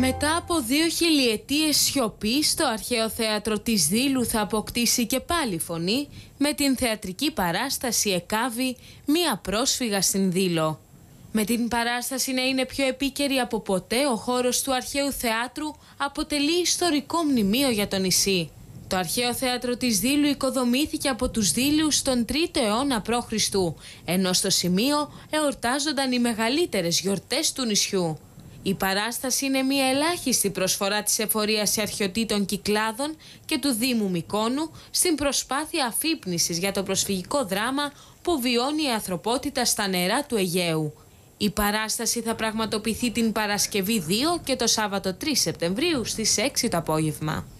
Μετά από δύο χιλιετίες σιωπή, το αρχαίο θέατρο της Δήλου θα αποκτήσει και πάλι φωνή με την θεατρική παράσταση «Εκάβη, μία πρόσφυγα στην Δήλο». Με την παράσταση να είναι πιο επίκαιρη από ποτέ, ο χώρος του αρχαίου θεάτρου αποτελεί ιστορικό μνημείο για το νησί. Το αρχαίο θέατρο της Δήλου οικοδομήθηκε από τους Δήλους τον 3ο αιώνα π.Χ., ενώ στο σημείο εορτάζονταν οι μεγαλύτερες γιορτές του νησιού. Η παράσταση είναι μια ελάχιστη προσφορά της εφορίας αρχαιοτήτων κυκλάδων και του Δήμου Μικόνου στην προσπάθεια αφύπνισης για το προσφυγικό δράμα που βιώνει η ανθρωπότητα στα νερά του Αιγαίου. Η παράσταση θα πραγματοποιηθεί την Παρασκευή 2 και το Σάββατο 3 Σεπτεμβρίου στις 6 το απόγευμα.